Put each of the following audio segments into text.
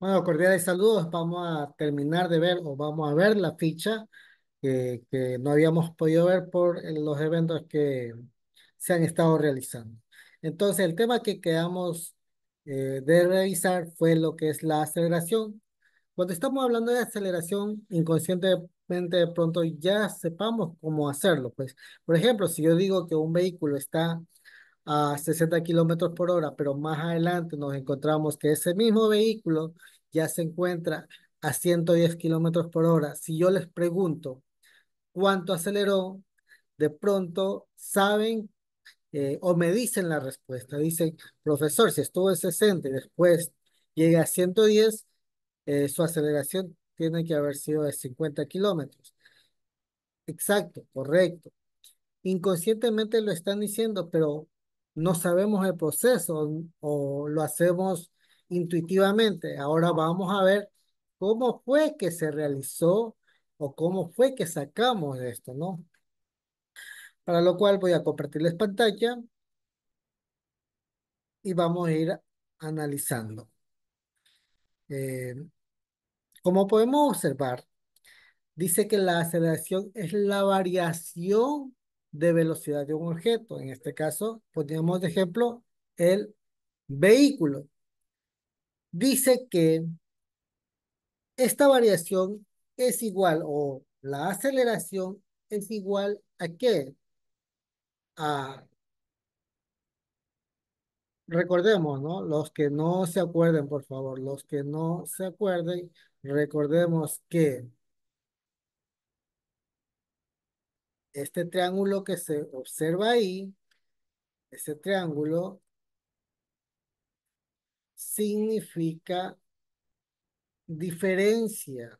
Bueno, cordiales saludos. Vamos a terminar de ver o vamos a ver la ficha que no habíamos podido ver por eh, los eventos que se han estado realizando. Entonces, el tema que quedamos eh, de revisar fue lo que es la aceleración. Cuando estamos hablando de aceleración, inconscientemente de pronto ya sepamos cómo hacerlo. Pues, por ejemplo, si yo digo que un vehículo está a 60 kilómetros por hora, pero más adelante nos encontramos que ese mismo vehículo ya se encuentra a 110 kilómetros por hora. Si yo les pregunto cuánto aceleró, de pronto saben eh, o me dicen la respuesta. Dicen, profesor, si estuvo en 60 y después llega a 110, eh, su aceleración tiene que haber sido de 50 kilómetros. Exacto, correcto. Inconscientemente lo están diciendo, pero no sabemos el proceso o lo hacemos intuitivamente. Ahora vamos a ver cómo fue que se realizó o cómo fue que sacamos esto, ¿no? Para lo cual voy a compartirles pantalla y vamos a ir analizando. Eh, como podemos observar, dice que la aceleración es la variación de velocidad de un objeto. En este caso, poníamos de ejemplo el vehículo. Dice que esta variación es igual o la aceleración es igual a qué? A, recordemos, ¿no? Los que no se acuerden, por favor, los que no se acuerden, recordemos que este triángulo que se observa ahí, Ese triángulo significa diferencia.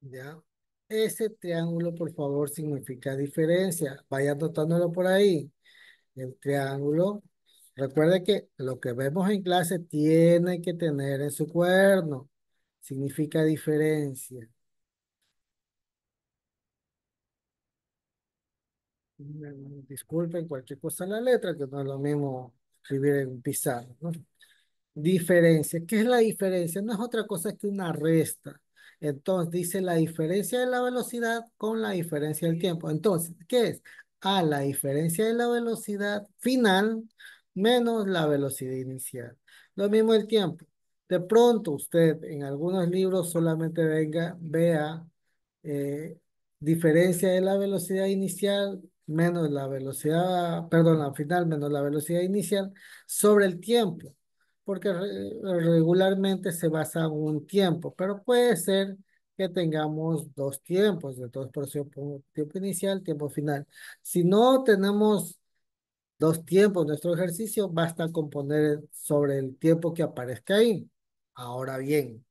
¿Ya? Ese triángulo, por favor, significa diferencia. Vaya notándolo por ahí. El triángulo. Recuerde que lo que vemos en clase tiene que tener en su cuerno significa diferencia. Disculpen cualquier cosa en la letra, que no es lo mismo escribir en un pizarro, Diferencia. ¿Qué es la diferencia? No es otra cosa que una resta. Entonces dice la diferencia de la velocidad con la diferencia del tiempo. Entonces, ¿qué es? A la diferencia de la velocidad final menos la velocidad inicial. Lo mismo el tiempo. De pronto usted en algunos libros solamente venga, vea eh, diferencia de la velocidad inicial menos la velocidad, perdón, la final menos la velocidad inicial sobre el tiempo, porque regularmente se basa en un tiempo, pero puede ser que tengamos dos tiempos, de pongo tiempo inicial, tiempo final. Si no tenemos dos tiempos en nuestro ejercicio, basta con poner sobre el tiempo que aparezca ahí. Ahora bien,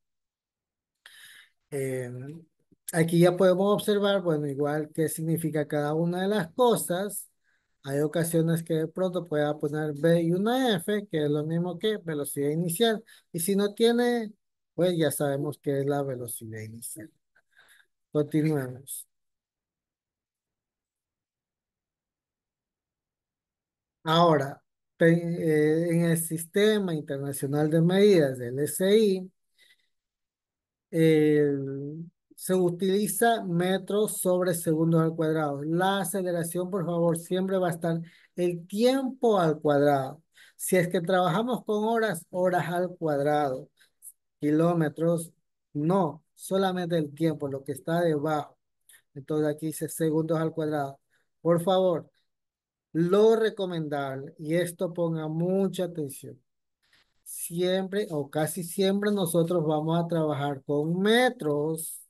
em, aquí ya podemos observar, bueno, igual qué significa cada una de las cosas. Hay ocasiones que de pronto pueda poner B y una F, que es lo mismo que velocidad inicial. Y si no tiene, pues ya sabemos que es la velocidad inicial. Continuemos. Ahora, eh, en el Sistema Internacional de Medidas, del SI, se utiliza metros sobre segundos al cuadrado. La aceleración, por favor, siempre va a estar el tiempo al cuadrado. Si es que trabajamos con horas, horas al cuadrado. Kilómetros, no, solamente el tiempo, lo que está debajo. Entonces aquí dice segundos al cuadrado. Por favor, lo recomendable, y esto ponga mucha atención, siempre o casi siempre nosotros vamos a trabajar con metros,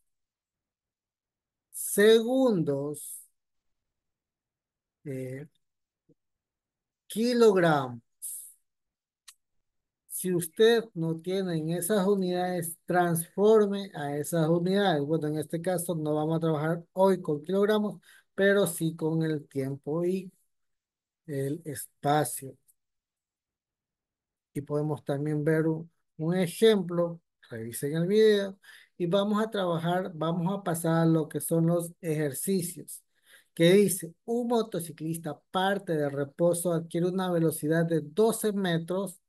segundos, eh, kilogramos. Si usted no tiene esas unidades, transforme a esas unidades. Bueno, en este caso no vamos a trabajar hoy con kilogramos, pero sí con el tiempo y el espacio. Y podemos también ver un, ejemplo, revisen el video, y vamos a trabajar, vamos a pasar a lo que son los ejercicios, que dice, un motociclista parte de reposo adquiere una velocidad de 12 metros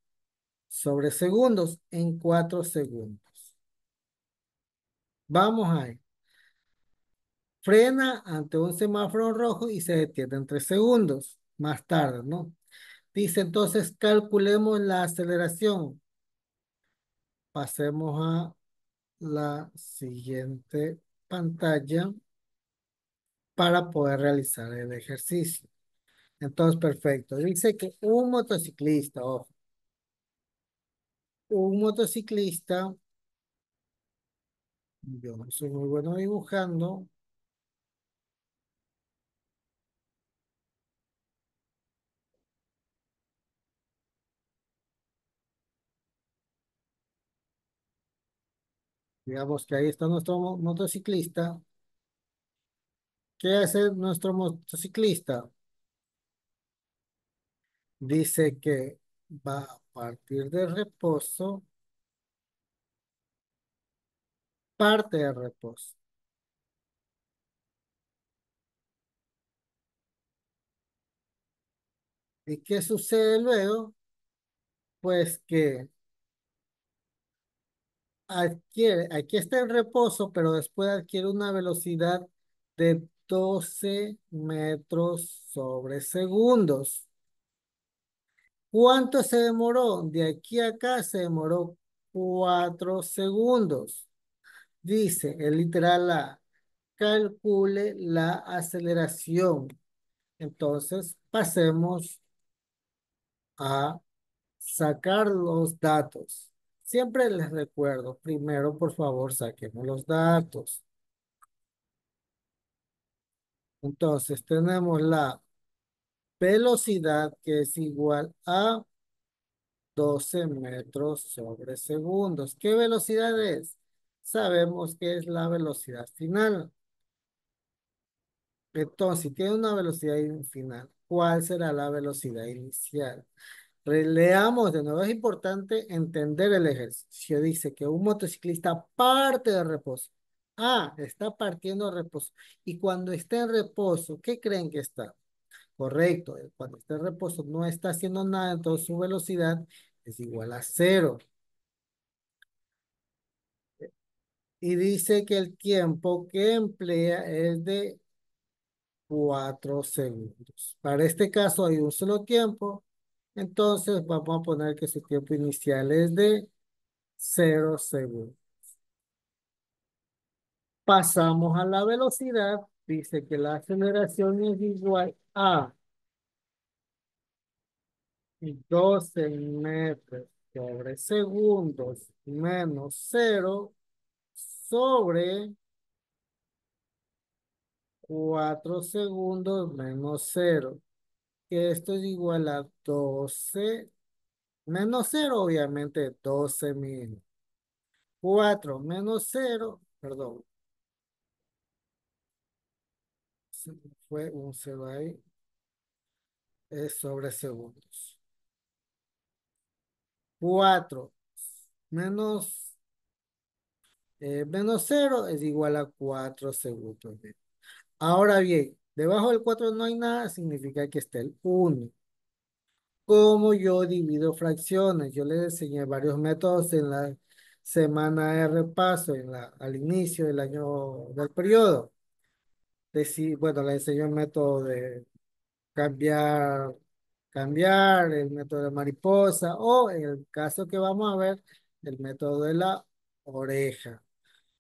sobre segundos en 4 segundos. Vamos a ir Frena ante un semáforo rojo y se detiene en 3 segundos más tarde, ¿no? Dice entonces, calculemos la aceleración. Pasemos a la siguiente pantalla para poder realizar el ejercicio. Entonces, perfecto. Dice que un motociclista, ojo, un motociclista, yo no soy muy bueno dibujando, Digamos que ahí está nuestro motociclista. ¿Qué hace nuestro motociclista? Dice que va a partir del reposo. Parte de reposo. ¿Y qué sucede luego? Pues que adquiere, aquí está en reposo, pero después adquiere una velocidad de 12 metros sobre segundos. ¿Cuánto se demoró? De aquí a acá se demoró 4 segundos. Dice el literal A, calcule la aceleración. Entonces, pasemos a sacar los datos. Siempre les recuerdo, primero por favor saquemos los datos. Entonces tenemos la velocidad que es igual a 12 metros sobre segundos. ¿Qué velocidad es? Sabemos que es la velocidad final. Entonces, si tiene una velocidad final, ¿cuál será la velocidad inicial? Leamos de nuevo, es importante entender el ejercicio. Dice que un motociclista parte de reposo. Ah, está partiendo de reposo. Y cuando está en reposo, ¿qué creen que está? Correcto, eh, cuando está en reposo no está haciendo nada, entonces su velocidad es igual a cero. Y dice que el tiempo que emplea es de cuatro segundos. Para este caso hay un solo tiempo entonces vamos a poner que su tiempo inicial es de 0 segundos. Pasamos a la velocidad. Dice que la aceleración es igual a 12 metros sobre segundos menos 0 sobre 4 segundos menos 0 esto es igual a 12 menos 0, obviamente 12 mil. 4 menos 0, perdón. Fue un 0 ahí. Es sobre segundos. 4 menos, eh, menos 0 es igual a 4 segundos. Ahora bien, Debajo del 4 no hay nada, significa que está el 1. ¿Cómo yo divido fracciones? Yo les enseñé varios métodos en la semana de repaso, al inicio del año del periodo. bueno, les enseñé el método de cambiar, cambiar, el método de mariposa o en el caso que vamos a ver, el método de la oreja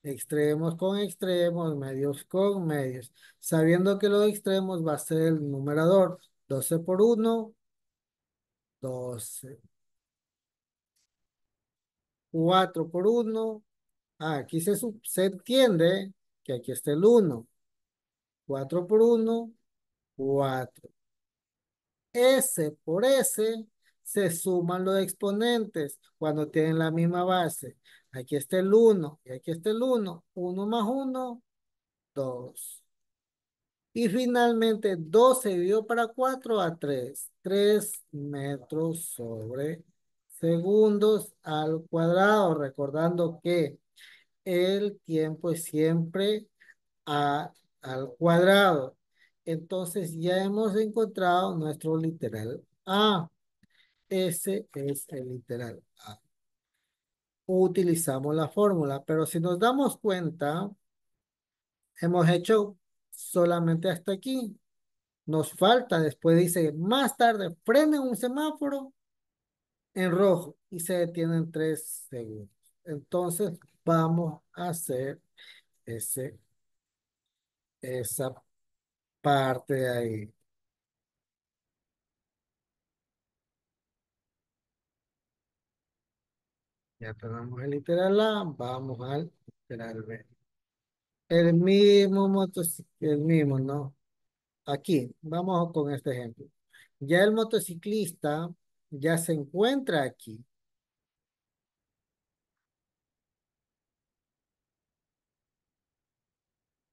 extremos con extremos, medios con medios, sabiendo que los extremos va a ser el numerador 12 por 1, 12. 4 por 1, aquí se, se entiende que aquí está el 1. 4 por 1, 4. S por S, se suman los exponentes cuando tienen la misma base. Aquí está el 1 y aquí está el 1. 1 más 1, 2. Y finalmente 2 se dio para 4 a 3. 3 metros sobre segundos al cuadrado. Recordando que el tiempo es siempre al cuadrado. Entonces ya hemos encontrado nuestro literal A. Ese es el literal A. Utilizamos la fórmula, pero si nos damos cuenta, hemos hecho solamente hasta aquí. Nos falta, después dice, más tarde frenen un semáforo en rojo y se detienen tres segundos. Entonces vamos a hacer ese, esa parte de ahí. Ya tenemos el literal A, vamos al literal B. El mismo motociclista, el mismo, ¿no? Aquí, vamos con este ejemplo. Ya el motociclista ya se encuentra aquí.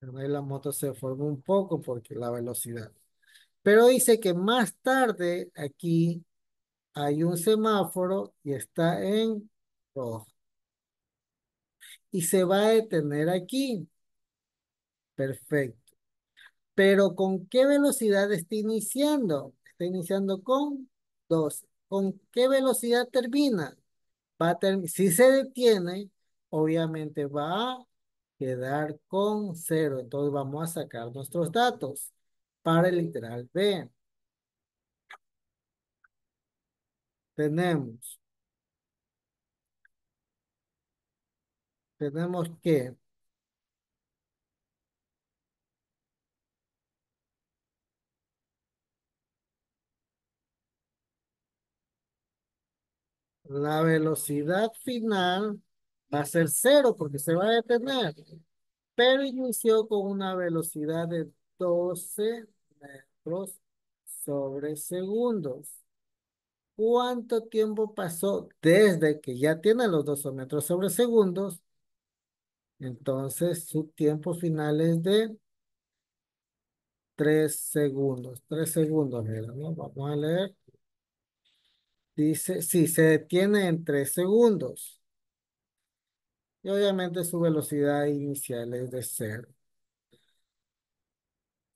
La moto se formó un poco porque la velocidad. Pero dice que más tarde aquí hay un semáforo y está en y se va a detener aquí. Perfecto. Pero ¿con qué velocidad está iniciando? Está iniciando con Dos ¿Con qué velocidad termina? Va si se detiene, obviamente va a quedar con 0. Entonces vamos a sacar nuestros datos para el literal B. Tenemos tenemos que la velocidad final va a ser cero porque se va a detener, pero inició con una velocidad de 12 metros sobre segundos. ¿Cuánto tiempo pasó desde que ya tiene los 12 metros sobre segundos entonces, su tiempo final es de tres segundos. Tres segundos, mira, ¿no? Vamos a leer. Dice, si se detiene en 3 segundos. Y obviamente su velocidad inicial es de 0.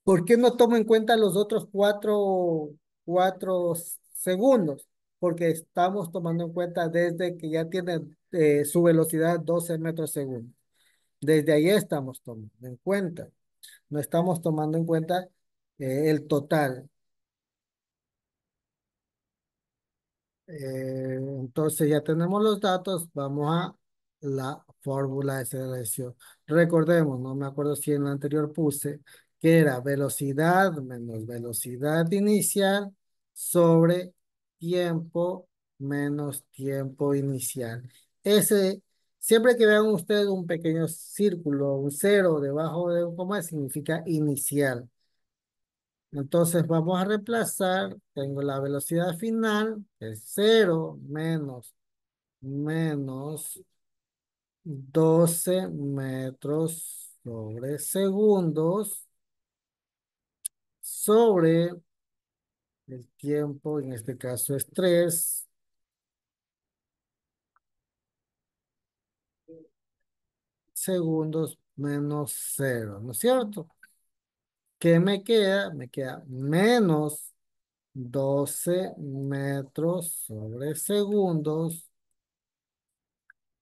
¿Por qué no tomo en cuenta los otros cuatro segundos? Porque estamos tomando en cuenta desde que ya tiene eh, su velocidad 12 metros segundos. Desde ahí estamos tomando en cuenta. No estamos tomando en cuenta eh, el total. Eh, entonces ya tenemos los datos. Vamos a la fórmula de selección. Recordemos, no me acuerdo si en la anterior puse, que era velocidad menos velocidad inicial sobre tiempo menos tiempo inicial. Ese Siempre que vean ustedes un pequeño círculo, un cero debajo de un coma, significa inicial. Entonces vamos a reemplazar, tengo la velocidad final, es cero menos, menos 12 metros sobre segundos sobre el tiempo, en este caso es 3, segundos menos 0, ¿no es cierto? ¿Qué me queda? Me queda menos 12 metros sobre segundos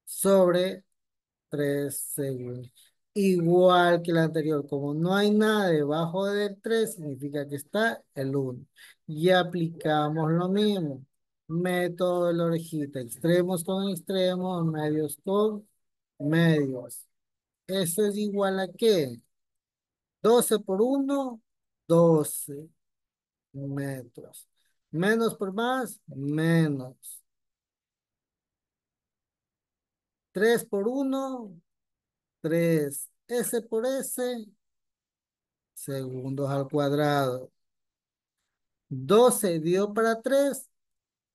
sobre 3 segundos. Igual que el anterior, como no hay nada debajo del 3, significa que está el 1. Y aplicamos lo mismo. Método de la orejita, extremos con extremos, medios con medios. Eso es igual a qué? 12 por 1, 12 metros. Menos por más, menos. 3 por 1, 3. S por S, segundos al cuadrado. 12 dio para 3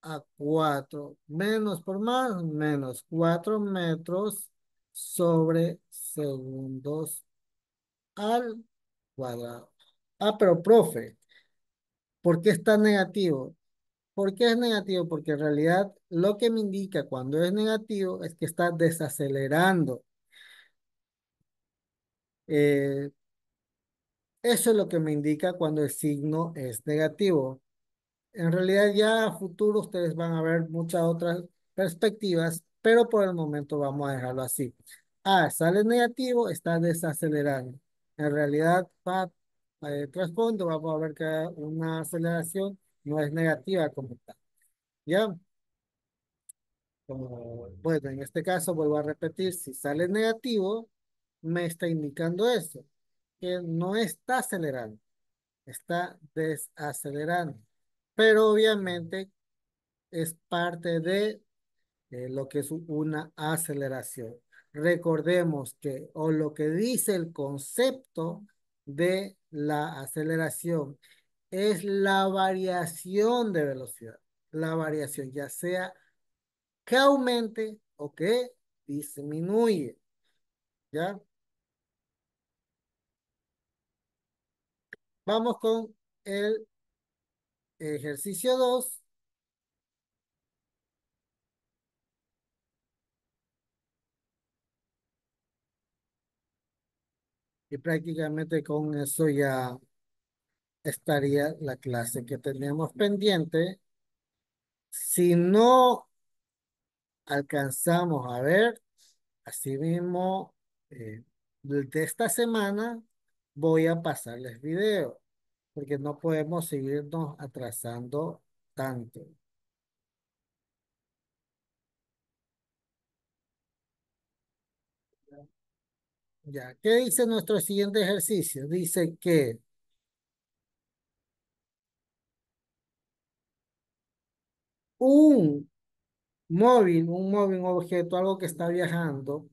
a 4. Menos por más, menos 4 metros sobre segundos al cuadrado. Ah, pero profe, ¿por qué está negativo? ¿Por qué es negativo? Porque en realidad lo que me indica cuando es negativo es que está desacelerando. Eh, eso es lo que me indica cuando el signo es negativo. En realidad ya a futuro ustedes van a ver muchas otras perspectivas, pero por el momento vamos a dejarlo así. Ah, sale negativo, está desacelerando. En realidad, para el trasfondo, vamos a ver que una aceleración no es negativa como tal. ¿Ya? bueno, en este caso vuelvo a repetir, si sale negativo, me está indicando eso, que no está acelerando, está desacelerando. Pero obviamente es parte de eh, lo que es una aceleración. Recordemos que, o lo que dice el concepto de la aceleración, es la variación de velocidad. La variación, ya sea que aumente o que disminuye. ¿Ya? Vamos con el ejercicio 2 Y prácticamente con eso ya estaría la clase que tenemos pendiente. Si no alcanzamos a ver, así mismo eh, de esta semana voy a pasarles video, porque no podemos seguirnos atrasando tanto. ¿qué dice nuestro siguiente ejercicio? Dice que un móvil, un móvil, un objeto, algo que está viajando,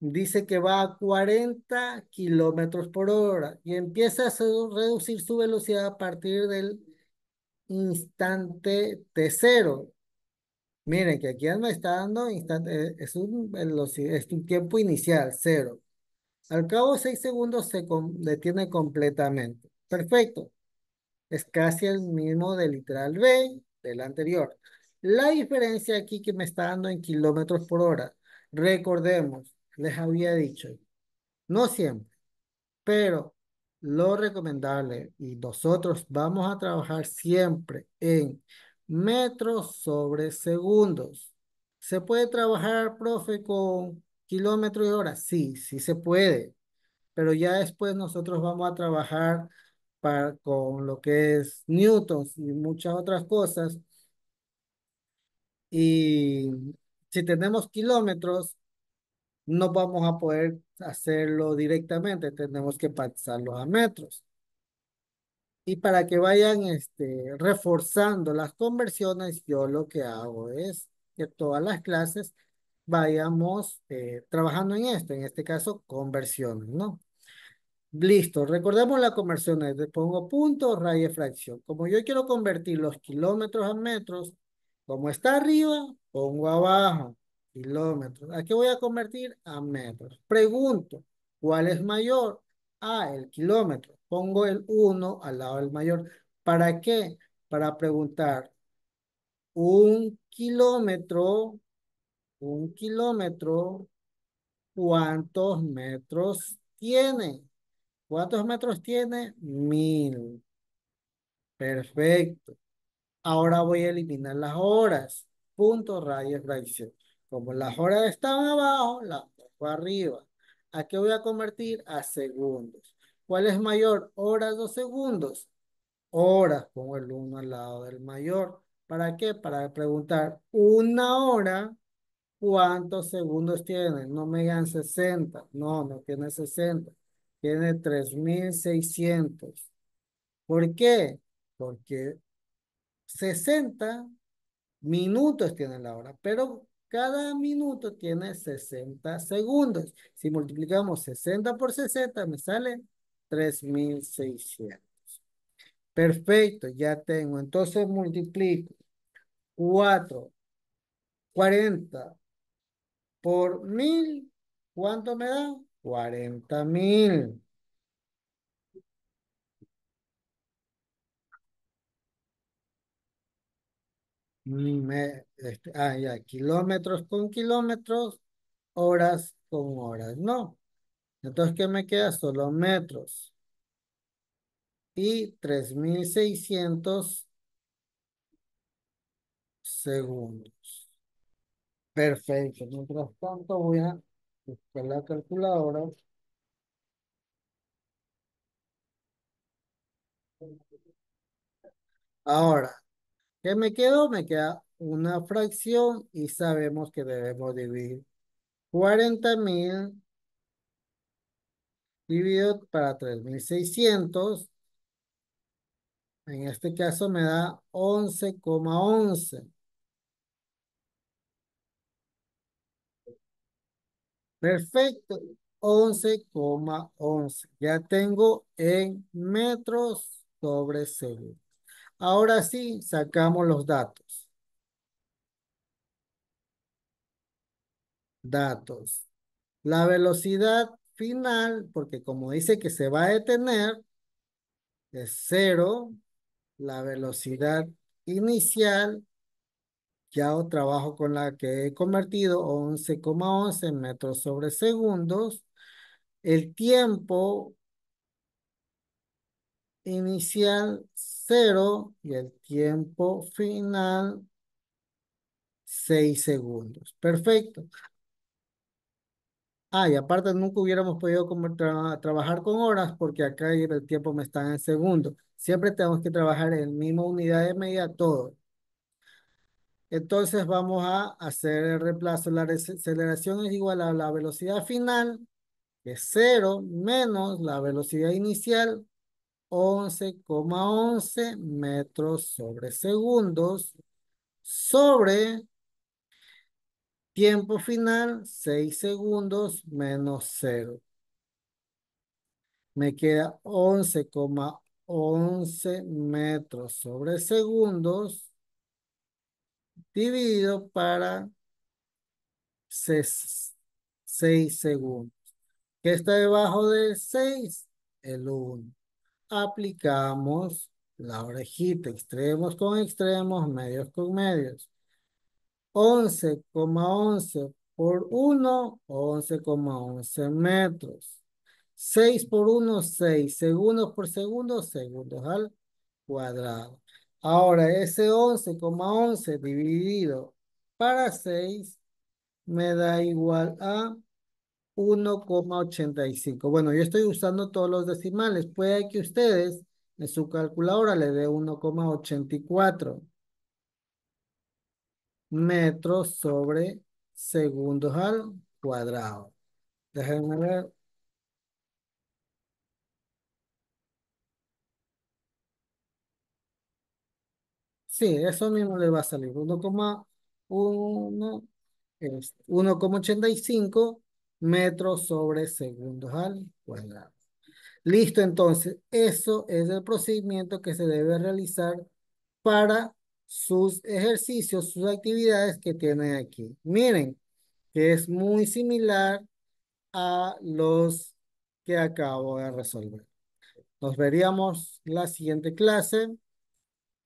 dice que va a 40 kilómetros por hora y empieza a reducir su velocidad a partir del instante T0. Miren que aquí me está dando instante, eh, es un, es un tiempo inicial, cero. Al cabo de seis segundos se detiene completamente. Perfecto. Es casi el mismo del literal B del anterior. La diferencia aquí que me está dando en kilómetros por hora. Recordemos, les había dicho, no siempre, pero lo recomendable y nosotros vamos a trabajar siempre en metros sobre segundos. ¿Se puede trabajar, profe, con kilómetros y hora? Sí, sí se puede. Pero ya después nosotros vamos a trabajar para, con lo que es newtons y muchas otras cosas. Y si tenemos kilómetros, no vamos a poder hacerlo directamente, tenemos que pasarlos a metros. Y para que vayan este, reforzando las conversiones, yo lo que hago es que todas las clases vayamos eh, trabajando en esto, en este caso conversiones, ¿no? Listo, recordemos las conversiones. Le pongo punto, raya, fracción. Como yo quiero convertir los kilómetros a metros, como está arriba, pongo abajo, kilómetros. ¿A qué voy a convertir? A metros. Pregunto, ¿cuál es mayor? A, el kilómetro pongo el 1 al lado del mayor. ¿Para qué? Para preguntar, un kilómetro, un kilómetro, ¿cuántos metros tiene? ¿Cuántos metros tiene? Mil. Perfecto. Ahora voy a eliminar las horas. Punto, radio, fracción. Como las horas estaban abajo, las pongo arriba. ¿A qué voy a convertir? A segundos. ¿Cuál es mayor? Horas o segundos. Horas, pongo el uno al lado del mayor. ¿Para qué? Para preguntar una hora, ¿cuántos segundos tiene? No me digan 60. No, no tiene 60. Tiene 3600. ¿Por qué? Porque 60 minutos tiene la hora, pero cada minuto tiene 60 segundos. Si multiplicamos 60 por 60, me sale 3600. Perfecto, ya tengo. Entonces multiplico cuatro, 40 por 1000. ¿Cuánto me da? Cuarenta mil. Mm, me, este, ah, ya, kilómetros con kilómetros, horas con horas, ¿no? Entonces, ¿qué me queda? Solo metros. Y 3600 segundos. Perfecto. Entonces tanto, voy a buscar la calculadora. Ahora, ¿qué me quedó? Me queda una fracción y sabemos que debemos dividir 40.000 dividido para 3600. En este caso me da 11,11. once. Perfecto, 11,11. Ya tengo en metros sobre segundos. Ahora sí, sacamos los datos. Datos. La velocidad final, porque como dice que se va a detener, es cero, la velocidad inicial, ya trabajo con la que he convertido, 11,11 11 metros sobre segundos, el tiempo inicial cero y el tiempo final seis segundos. Perfecto. Ah, y aparte nunca hubiéramos podido como trabajar con horas porque acá el tiempo me está en segundo. Siempre tenemos que trabajar en misma unidad de medida todo. Entonces vamos a hacer el reemplazo. La aceleración es igual a la velocidad final, que es 0, menos la velocidad inicial, 11,11 metros sobre segundos, sobre Tiempo final, 6 segundos menos 0. Me queda 11,11 11 metros sobre segundos dividido para 6, 6 segundos. ¿Qué está debajo de 6? El 1. Aplicamos la orejita, extremos con extremos, medios con medios. 11,11 por 1, 11,11 metros. 6 por 1, 6 segundos por segundo, segundos al cuadrado. Ahora, ese 11,11 dividido para 6 me da igual a 1,85. Bueno, yo estoy usando todos los decimales. Puede que ustedes en su calculadora le dé 1,84 metros sobre segundos al cuadrado. Déjenme ver. Sí, eso mismo le va a salir. 1,85 metros sobre segundos al cuadrado. Listo, entonces, eso es el procedimiento que se debe realizar para sus ejercicios, sus actividades que tienen aquí. Miren, que es muy similar a los que acabo de resolver. Nos veríamos la siguiente clase.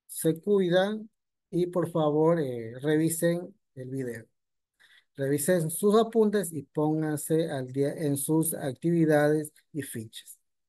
Se cuidan y por favor eh, revisen el video. Revisen sus apuntes y pónganse al día en sus actividades y fichas.